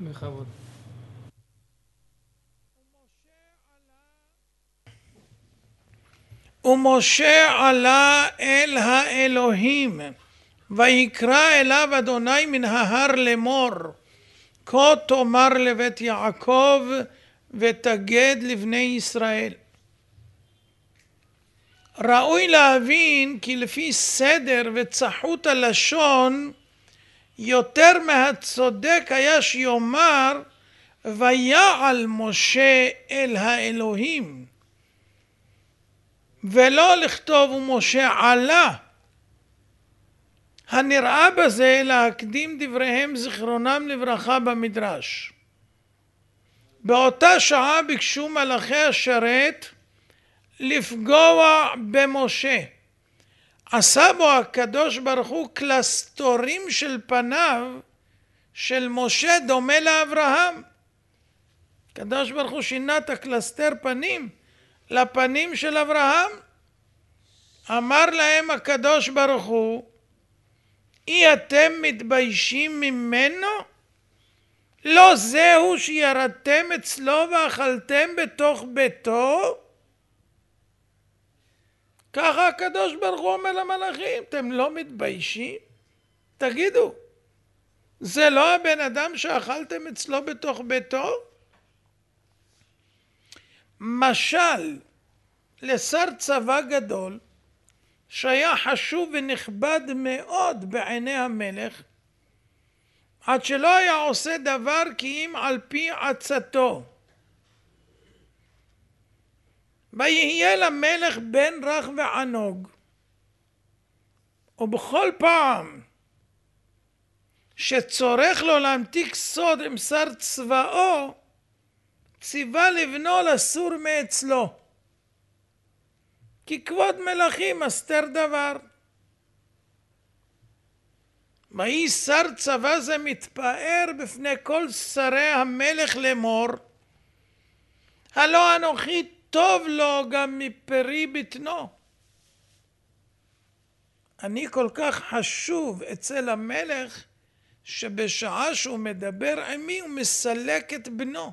בכבוד. ומשה עלה אל האלוהים, ויקרא אליו אדוני מן ההר לאמור, כה תאמר לבית יעקב, ותגד לבני ישראל. ראוי להבין כי לפי סדר וצחות הלשון יותר מהצודק היה שיאמר ויעל משה אל האלוהים ולא לכתוב ומשה עלה הנראה בזה להקדים דבריהם זיכרונם לברכה במדרש. באותה שעה ביקשו מלאכי השרת לפגוע במשה עשה בו הקדוש ברוך הוא קלסתורים של פניו של משה דומה לאברהם. הקדוש ברוך הוא שינה את הקלסתר פנים לפנים של אברהם. אמר להם הקדוש ברוך הוא, אי אתם מתביישים ממנו? לא זהו שירדתם אצלו ואכלתם בתוך ביתו? ככה הקדוש ברוך הוא אומר למלאכים, אתם לא מתביישים? תגידו, זה לא הבן אדם שאכלתם אצלו בתוך ביתו? משל לשר צבא גדול שהיה חשוב ונכבד מאוד בעיני המלך עד שלא היה עושה דבר כי אם על פי עצתו ויהיה למלך בן רך וענוג. ובכל פעם שצורך לו להמתיק סוד עם שר צבאו, ציווה לבנו לסור מאצלו. כי כבוד מלכים אסתר דבר. ויהי שר צבא זה מתפאר בפני כל שרי המלך לאמור, הלא אנוכי טוב לו גם מפרי בטנו. אני כל כך חשוב אצל המלך, שבשעה שהוא מדבר עמי הוא מסלק את בנו.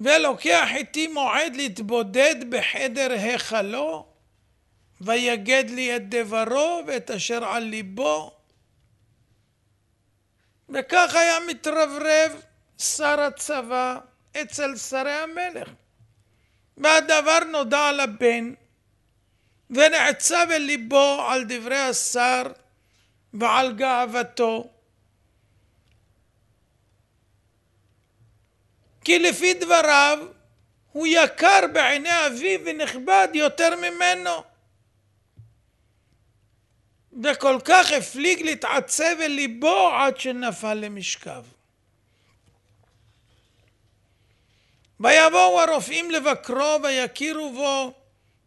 ולוקח איתי מועד להתבודד בחדר היכלו, ויגד לי את דברו ואת אשר על ליבו. וכך היה מתרברב. שר הצבא אצל שרי המלך. והדבר נודע לבן, ונעצב אל ליבו על דברי השר ועל גאוותו. כי לפי דבריו הוא יקר בעיני אביו ונכבד יותר ממנו. וכל כך הפליג להתעצב אל ליבו עד שנפל למשכב. ויבואו הרופאים לבקרו ויכירו בו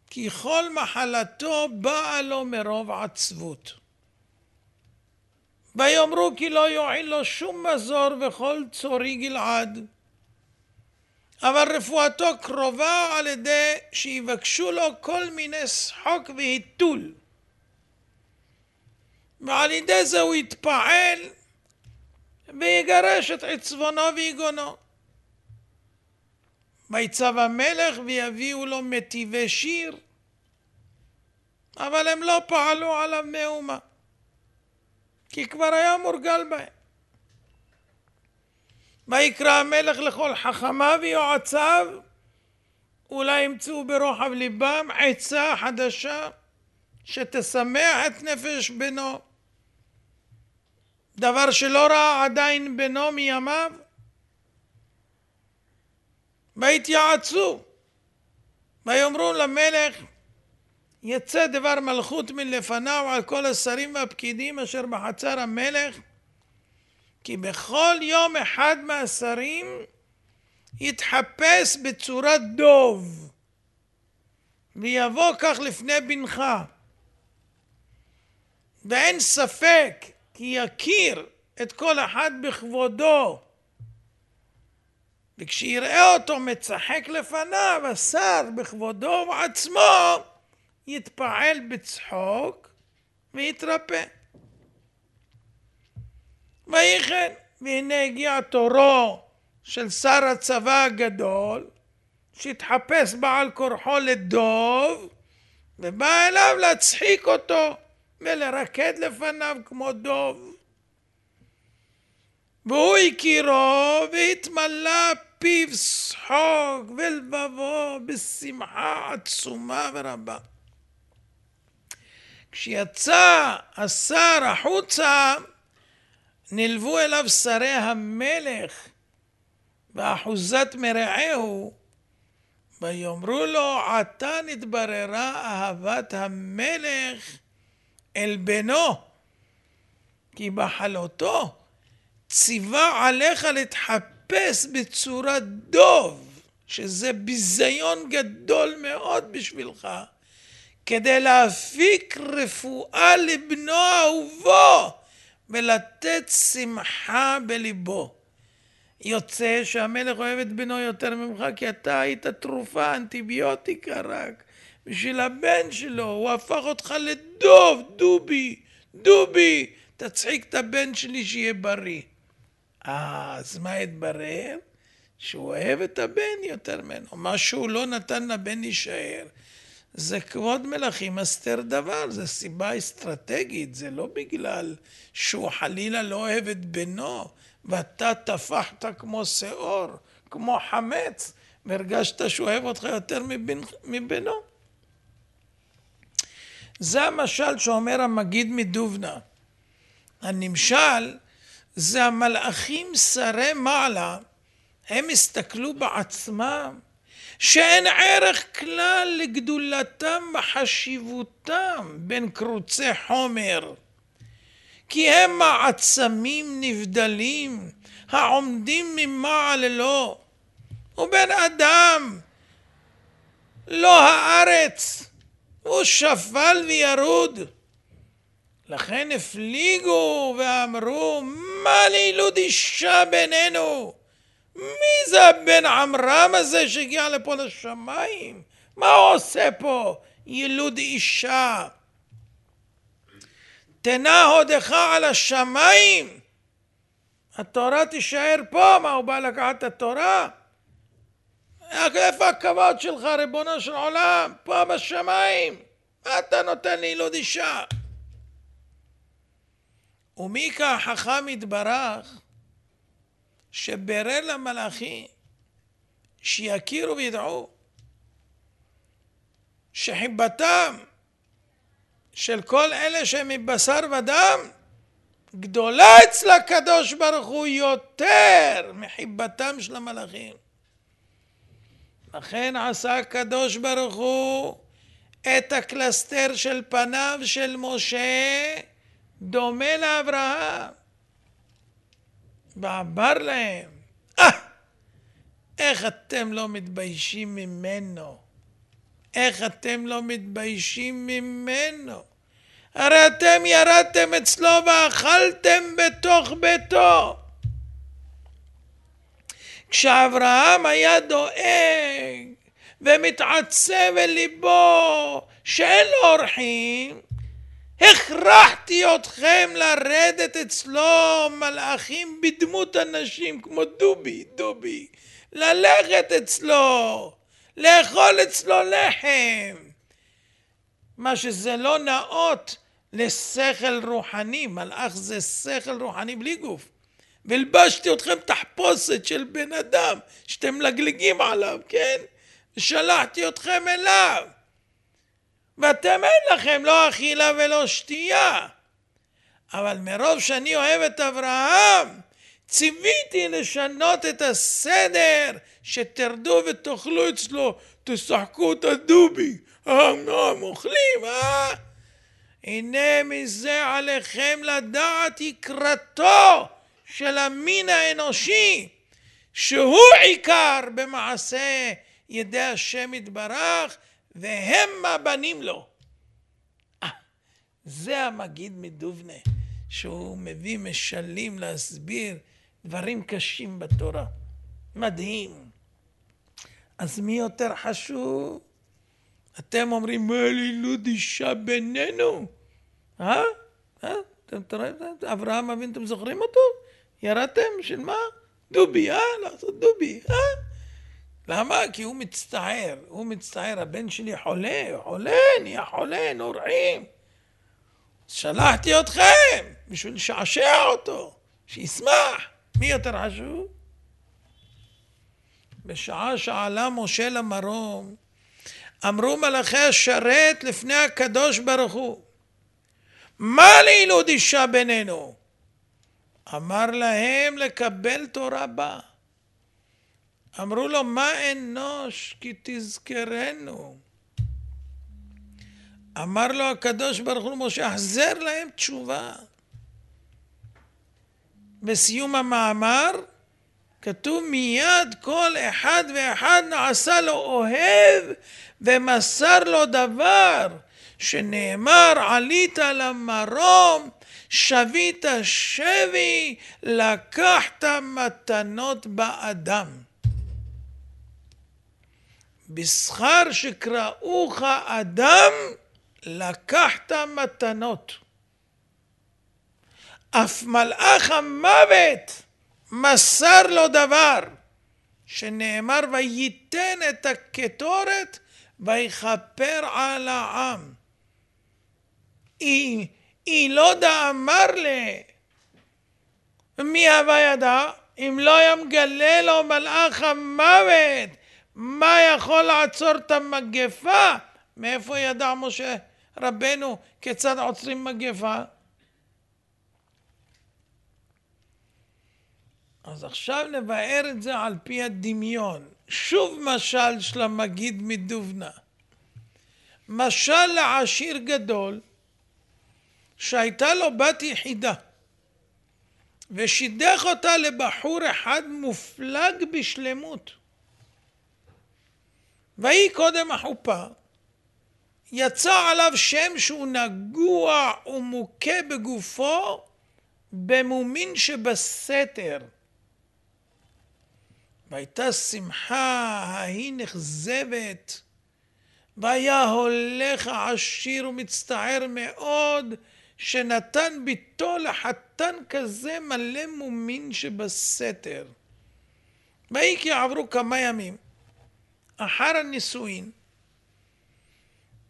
כי כל מחלתו באה לו מרוב עצבות. ויאמרו כי לא יועיל לו שום מזור וכל צורי גלעד. אבל רפואתו קרובה על ידי שיבקשו לו כל מיני שחוק והיתול. ועל ידי זה הוא יתפעל ויגרש את עצבונו ויגונו. ויצב המלך ויביאו לו מטיבי שיר, אבל הם לא פעלו עליו מאומה, כי כבר היה מורגל בהם. ויקרא המלך לכל חכמיו ויועציו, אולי ימצאו ברוחב ליבם עצה חדשה שתשמח את נפש בנו, דבר שלא ראה עדיין בנו מימיו. ויתייעצו. ויאמרו למלך, יצא דבר מלכות מלפניו על כל השרים והפקידים אשר בחצר המלך, כי בכל יום אחד מהשרים יתחפש בצורת דוב, ויבוא כך לפני בנך. ואין ספק כי יכיר את כל אחד בכבודו וכשיראה אותו מצחק לפניו, השר בכבודו ובעצמו יתפעל בצחוק ויתרפא. ויהי כן, והנה הגיע תורו של שר הצבא הגדול, שהתחפש בעל כורחו לדוב, ובא אליו להצחיק אותו ולרקד לפניו כמו דוב. והוא הכירו והתמלא פיו שחוק ולבבו בשמחה עצומה ורבה. כשיצא השר החוצה, נלוו אליו שרי המלך ואחוזת מרעהו, ויאמרו לו, עתה נתבררה אהבת המלך אל בנו, כי בחלותו ציווה עליך להתחפש בצורה דוב, שזה ביזיון גדול מאוד בשבילך, כדי להפיק רפואה לבנו אהובו ולתת שמחה בליבו. יוצא שהמלך אוהב את בנו יותר ממך כי אתה היית תרופה, אנטיביוטיקה רק, בשביל הבן שלו, הוא הפך אותך לדוב, דובי, דובי, תצחיק את הבן שלי שיהיה בריא. אז מה התברר? שהוא אוהב את הבן יותר ממנו. מה שהוא לא נתן לבן להישאר, זה כבוד מלכים אסתר דבר, זה סיבה אסטרטגית, זה לא בגלל שהוא חלילה לא אוהב את בנו, ואתה טפחת כמו שאור, כמו חמץ, והרגשת שהוא אוהב אותך יותר מבנ... מבנו. זה המשל שאומר המגיד מדובנה. הנמשל זה המלאכים שרי מעלה, הם הסתכלו בעצמם, שאין ערך כלל לגדולתם וחשיבותם בין קרוצי חומר, כי הם מעצמים נבדלים, העומדים ממעל לו, ובן אדם, לא הארץ, הוא שפל וירוד. לכן הפליגו ואמרו, מה לילוד אישה בינינו? מי זה הבן עמרם הזה שהגיע לפה לשמיים? מה הוא עושה פה? ילוד אישה. תנה הודך על השמיים. התורה תישאר פה, מה הוא בא לקחת את התורה? איפה הכבוד שלך, ריבונו של עולם? פה בשמיים. מה אתה נותן לילוד אישה? ומי כחכם יתברך, שברר למלאכים, שיכירו וידעו, שחיבתם של כל אלה שהם מבשר ודם, גדולה אצל הקדוש ברוך הוא יותר מחיבתם של המלאכים. לכן עשה הקדוש ברוך הוא את הקלסתר של פניו של משה דומה לאברהם. ואמר להם, אה! איך אתם לא מתביישים ממנו? איך אתם לא מתביישים ממנו? הרי אתם ירדתם אצלו ואכלתם בתוך ביתו. כשאברהם היה דואג ומתעצב אל ליבו שאין לו אורחים, הכרחתי אתכם לרדת אצלו מלאכים בדמות אנשים כמו דובי, דובי, ללכת אצלו, לאכול אצלו לחם. מה שזה לא נאות לשכל רוחני, מלאך זה שכל רוחני בלי גוף. והלבשתי אתכם תחפושת של בן אדם שאתם מלגלגים עליו, כן? ושלחתי אתכם אליו. ואתם אין לכם לא אכילה ולא שתייה. אבל מרוב שאני אוהב את אברהם, ציוויתי לשנות את הסדר, שתרדו ותאכלו אצלו, תשחקו את הדובי, העם נועם לא אוכלים, אה? הנה מזה עליכם לדעת יקרתו של המין האנושי, שהוא עיקר במעשה ידי השם יתברך, והם הבנים לו. 아, אה, זה המגיד מדובנה, שהוא מביא משלים להסביר דברים קשים בתורה. מדהים. אז מי יותר חשוב? אתם אומרים, מה לילוד לא אישה בינינו? אה? אה? אתם תראו, אברהם אבינו, אתם זוכרים אותו? ירדתם? של מה? דובי, אה? לעשות דובי, אה? למה? כי הוא מצטער, הוא מצטער, הבן שלי חולה, חולה, נהיה חולה, נורעים. שלחתי אתכם בשביל לשעשע אותו, שישמח. מי יותר חשוב? בשעה שעלה משה למרום, אמרו מלאכי השרת לפני הקדוש ברוך הוא, מה לילוד אישה בינינו? אמר להם לקבל תורה בה. אמרו לו, מה אנוש כי תזכרנו? אמר לו הקדוש ברוך הוא משה, החזר להם תשובה. בסיום המאמר כתוב מיד כל אחד ואחד נעשה לו אוהב ומסר לו דבר שנאמר עלית למרום שבית שבי לקחת מתנות באדם בשכר שקראוך אדם לקחת מתנות. אף מלאך המוות מסר לו דבר, שנאמר וייתן את הקטורת ויכפר על העם. היא, לא דאמר לי, מי הווה ידע אם לא היה מגלה לו מלאך המוות מה יכול לעצור את המגפה? מאיפה ידע משה רבנו כיצד עוצרים מגפה? אז עכשיו נבאר את זה על פי הדמיון. שוב משל של המגיד מדובנה. משל לעשיר גדול שהייתה לו בת יחידה ושידך אותה לבחור אחד מופלג בשלמות. ויהי קודם החופה, יצא עליו שם שהוא נגוע ומוכה בגופו במומין שבסתר. והייתה שמחה ההיא נכזבת, והיה הולך העשיר ומצטער מאוד, שנתן ביתו לחתן כזה מלא מומין שבסתר. ויהי כי עברו כמה ימים, אחר הנישואין,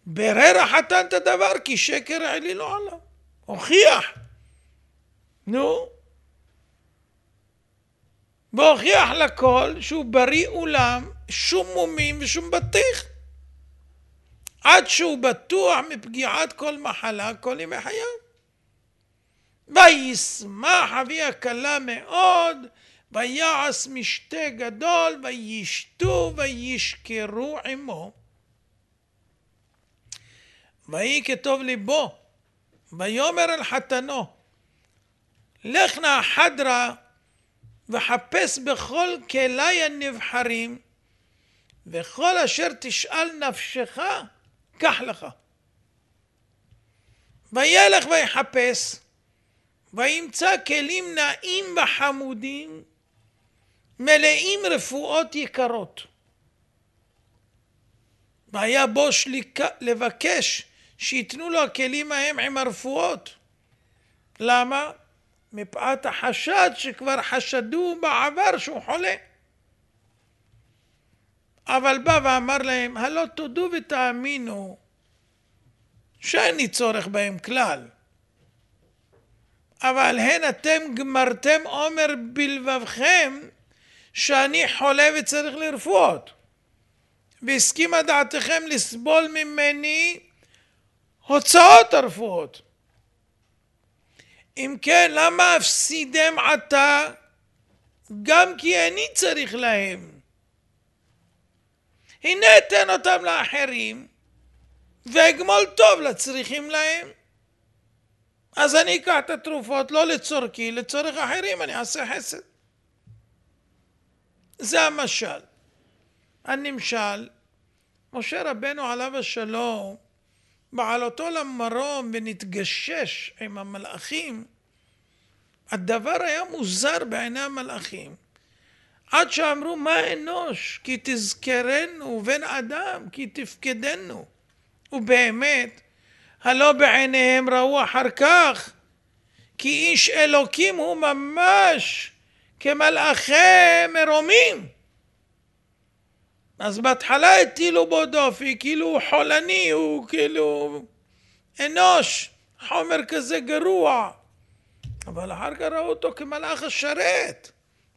ברר החתן את הדבר כי שקר העלילו עליו, הוכיח. נו, והוכיח לכל שהוא בריא אולם, שום מומים ושום בטיח. עד שהוא בטוח מפגיעת כל מחלה כל ימי חייו. וישמח אבי הכלה מאוד ויעש משתה גדול וישתו וישקרו עמו ויהי כטוב ליבו ויאמר אל חתנו לך נא חדרה וחפש בכל כלי הנבחרים וכל אשר תשאל נפשך קח לך וילך ויחפש וימצא כלים נאים וחמודים מלאים רפואות יקרות. והיה בו שליקה לבקש שייתנו לו הכלים ההם עם הרפואות. למה? מפאת החשד שכבר חשדו בעבר שהוא חולה. אבל בא ואמר להם, הלא תודו ותאמינו שאין לי צורך בהם כלל. אבל הן אתם גמרתם אומר בלבבכם שאני חולה וצריך לרפואות. והסכימה דעתכם לסבול ממני הוצאות הרפואות. אם כן, למה הפסידם עתה? גם כי אני צריך להם. הנה אתן אותם לאחרים, ואגמול טוב לצריכים להם. אז אני אקח את התרופות לא לצורכי, לצורך אחרים אני אעשה חסד. זה המשל. הנמשל, משה רבנו עליו השלום, בעלותו למרום ונתגשש עם המלאכים, הדבר היה מוזר בעיני המלאכים. עד שאמרו מה אנוש כי תזכרנו ובן אדם כי תפקדנו ובאמת הלא בעיניהם ראו אחר כך כי איש אלוקים הוא ממש כמלאכי מרומים. אז בהתחלה הטילו בו דופי, כאילו הוא חולני, הוא כאילו אנוש, חומר כזה גרוע. אבל אחר כך ראו אותו כמלאך השרת.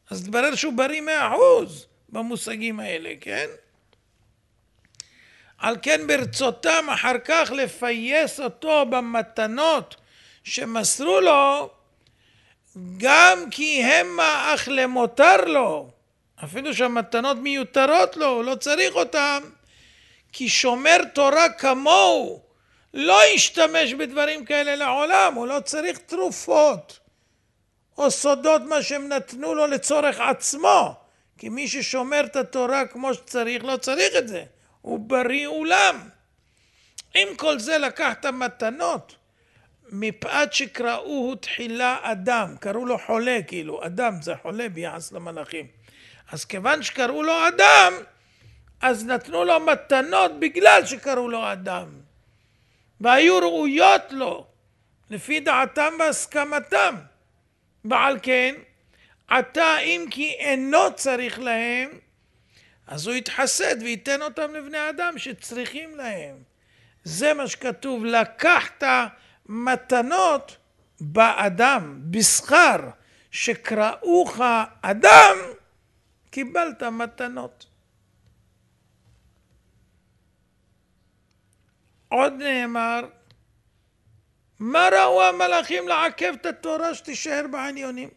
אז התברר שהוא בריא מאה אחוז במושגים האלה, כן? על כן ברצותם אחר כך לפייס אותו במתנות שמסרו לו, גם כי המה אך למותר לו, אפילו שהמתנות מיותרות לו, הוא לא צריך אותן, כי שומר תורה כמוהו לא ישתמש בדברים כאלה לעולם, הוא לא צריך תרופות או סודות מה שהם נתנו לו לצורך עצמו, כי מי ששומר את התורה כמו שצריך לא צריך את זה, הוא בריא עולם. עם כל זה לקחת מתנות מפאת שקראוהו תחילה אדם, קראו לו חולה כאילו, אדם זה חולה ביחס למלאכים. אז כיוון שקראו לו אדם, אז נתנו לו מתנות בגלל שקראו לו אדם. והיו ראויות לו, לפי דעתם והסכמתם. ועל כן, עתה אם כי אינו צריך להם, אז הוא יתחסד וייתן אותם לבני אדם שצריכים להם. זה מה שכתוב, לקחת מתנות באדם, בשכר, שקראוך אדם, קיבלת מתנות. עוד נאמר, מה ראו המלאכים לעכב את התורה שתישאר בעניונים?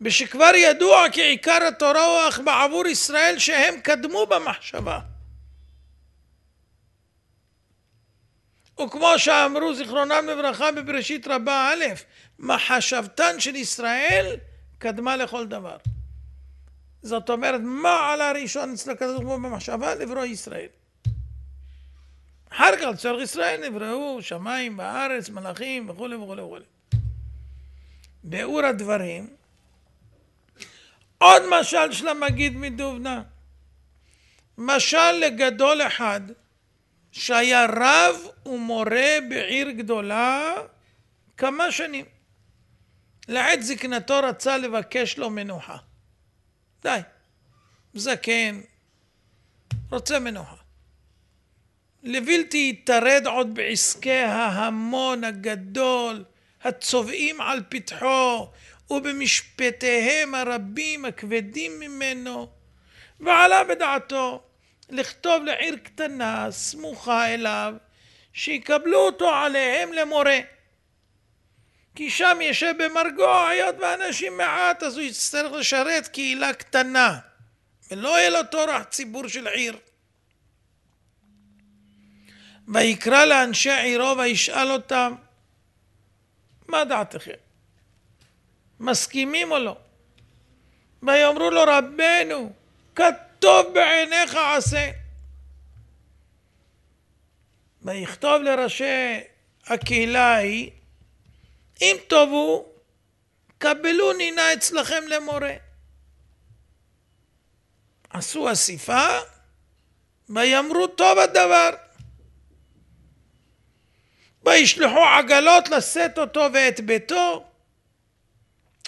ושכבר ידוע כי עיקר התורה הוא אך בעבור ישראל שהם קדמו במחשבה. וכמו שאמרו זיכרונם לברכה בבראשית רבה א', מחשבתן של ישראל קדמה לכל דבר. זאת אומרת, מה עלה ראשון אצל הקדוש ברוך הוא במחשבה? לברוא ישראל. אחר כך לצורך ישראל נבראו שמיים בארץ, מלאכים וכולי וכולי וכולי. באור הדברים, עוד משל של המגיד מדובנה. משל לגדול אחד שהיה רב ומורה בעיר גדולה כמה שנים. לעת זקנתו רצה לבקש לו מנוחה. די. זקן, רוצה מנוחה. לבלתי יתרד עוד בעסקי ההמון הגדול, הצובעים על פתחו, ובמשפטיהם הרבים הכבדים ממנו, ועלה בדעתו לכתוב לעיר קטנה, סמוכה אליו, שיקבלו אותו עליהם למורה. כי שם ישב במרגו, היות ואנשים מעט, אז הוא יצטרך לשרת קהילה קטנה, ולא יהיה לו טורח ציבור של עיר. ויקרא לאנשי עירו וישאל אותם, מה דעתכם? מסכימים או לא? ויאמרו לו, רבנו, כת טוב בעיניך עשה. ויכתוב לראשי הקהילה ההיא, אם טובו, קבלו נינה אצלכם למורה. עשו אסיפה, ויאמרו טוב הדבר. וישלחו עגלות לשאת אותו ואת ביתו,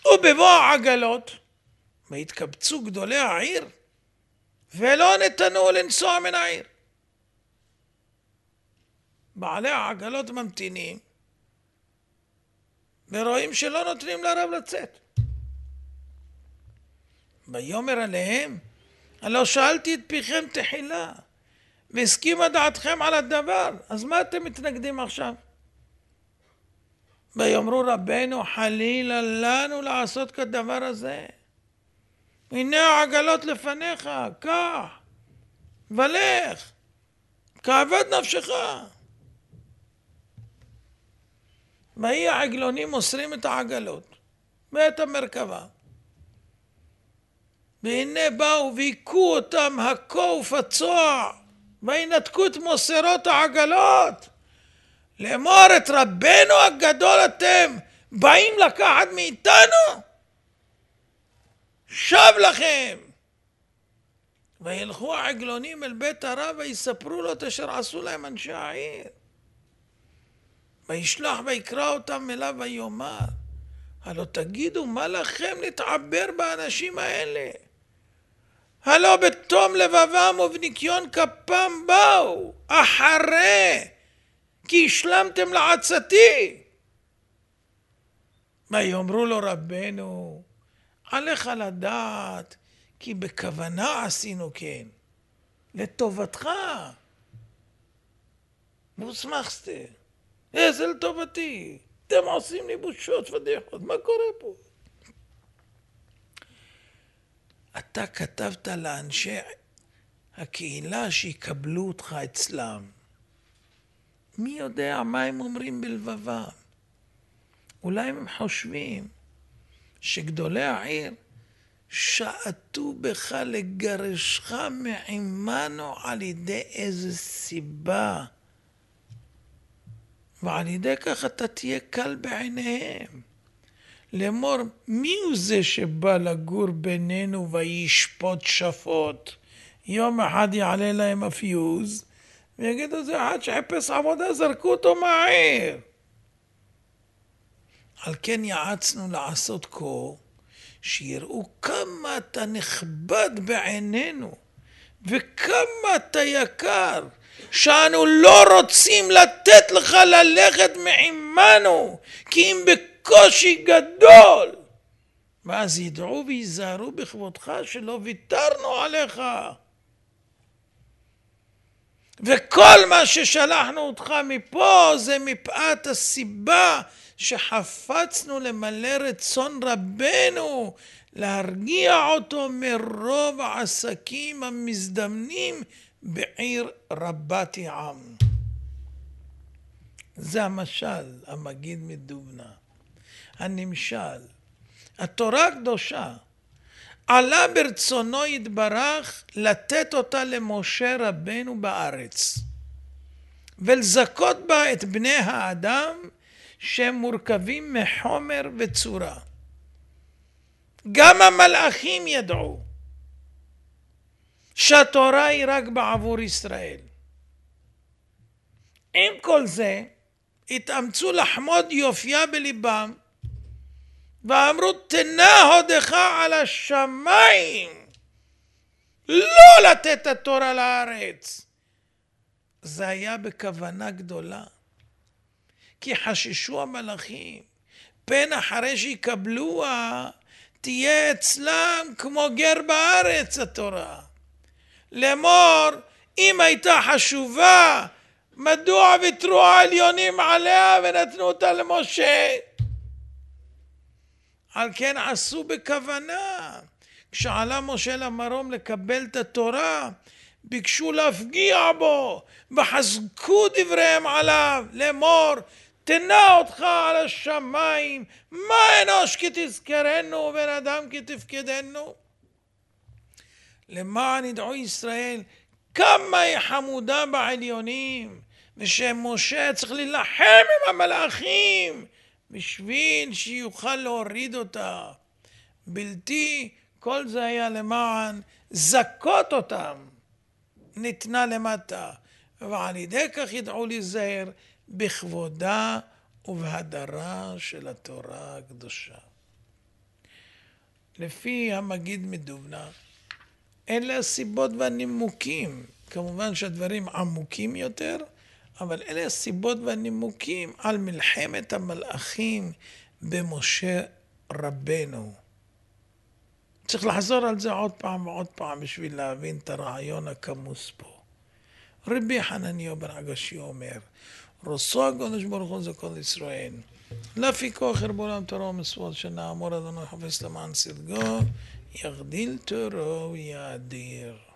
ובבוא העגלות, ויתקבצו גדולי העיר, ולא נתנו לנסוע מן העיר. בעלי העגלות ממתינים ורואים שלא נותנים לרב לצאת. ויאמר עליהם, הלא שאלתי את פיכם תחילה, והסכימה דעתכם על הדבר, אז מה אתם מתנגדים עכשיו? ויאמרו רבנו חלילה לנו לעשות כדבר הזה. הנה העגלות לפניך, קח, ולך, כאבד נפשך. ויהי העגלונים מוסרים את העגלות ואת המרכבה. והנה באו והיכו אותם הכו ופצוע, וינתקו את מוסרות העגלות. לאמור את רבנו הגדול אתם באים לקחת מאיתנו? שב לכם! וילכו העגלונים אל בית הרב ויספרו לו את אשר עשו להם אנשי העיר. וישלח ויקרא אותם אליו ויאמר, הלא תגידו מה לכם להתעבר באנשים האלה? הלא בתום לבבם ובניקיון כפם באו, אחרי כי השלמתם לעצתי. מה יאמרו לו רבנו, עליך לדעת, כי בכוונה עשינו כן, לטובתך. מוסמכסטה, אה, איזה לטובתי, אתם עושים לי בושות פדיחות, מה קורה פה? אתה כתבת לאנשי הקהילה שיקבלו אותך אצלם. מי יודע מה הם אומרים בלבבם? אולי הם חושבים שגדולי העיר שעטו בך לגרשך מעמנו על ידי איזה סיבה. ועל ידי כך אתה תהיה קל בעיניהם. לאמור, מי הוא זה שבא לגור בינינו וישפוט שפוט? יום אחד יעלה להם הפיוז, ויגידו זה אחד שחיפש עבודה, זרקו אותו מהעיר. על כן יעצנו לעשות כה, שיראו כמה אתה נכבד בעינינו, וכמה אתה יקר, שאנו לא רוצים לתת לך ללכת מעמנו, כי אם בקושי גדול. ואז ידעו ויזהרו בכבודך שלא ויתרנו עליך. וכל מה ששלחנו אותך מפה זה מפאת הסיבה שחפצנו למלא רצון רבנו, להרגיע אותו מרוב העסקים המזדמנים בעיר רבת עם. זה המשל, המגיד מדובנה. הנמשל. התורה הקדושה. עלה ברצונו יתברך לתת אותה למשה רבנו בארץ, ולזכות בה את בני האדם שמורכבים מחומר וצורה. גם המלאכים ידעו שהתורה היא רק בעבור ישראל. עם כל זה, התאמצו לחמוד יופייה בליבם ואמרו תנה הודך על השמיים לא לתת התורה לארץ. זה היה בכוונה גדולה. כי חששו המלאכים, פן אחרי שיקבלוה, תהיה אצלם כמו גר בארץ התורה. לאמור, אם הייתה חשובה, מדוע ויתרו העליונים עליה ונתנו אותה למשה? על כן עשו בכוונה. כשעלה משה למרום לקבל את התורה, ביקשו להפגיע בו, וחזקו דבריהם עליו, לאמור, תנה אותך על השמיים, מה אנוש כי תזכרנו ובן אדם כי תפקדנו? למען ידעו ישראל כמה היא חמודה בעליונים, ושמשה צריך להילחם עם המלאכים בשביל שיוכל להוריד אותה. בלתי כל זה היה למען זכות אותם, ניתנה למטה. ועל ידי כך ידעו להיזהר בכבודה ובהדרה של התורה הקדושה. לפי המגיד מדובנה, אלה הסיבות והנימוקים. כמובן שהדברים עמוקים יותר, אבל אלה הסיבות והנימוקים על מלחמת המלאכים במשה רבנו. צריך לחזור על זה עוד פעם ועוד פעם בשביל להבין את הרעיון הכמוס פה. רבי חנניה בן עגשי אומר, רוסו הקדוש ברוך הוא זה כל ישראל. לפיקו חרבורם תורו שנה אמור אדוני חפש למען סדגו, יגדיל תורו ויאדיר.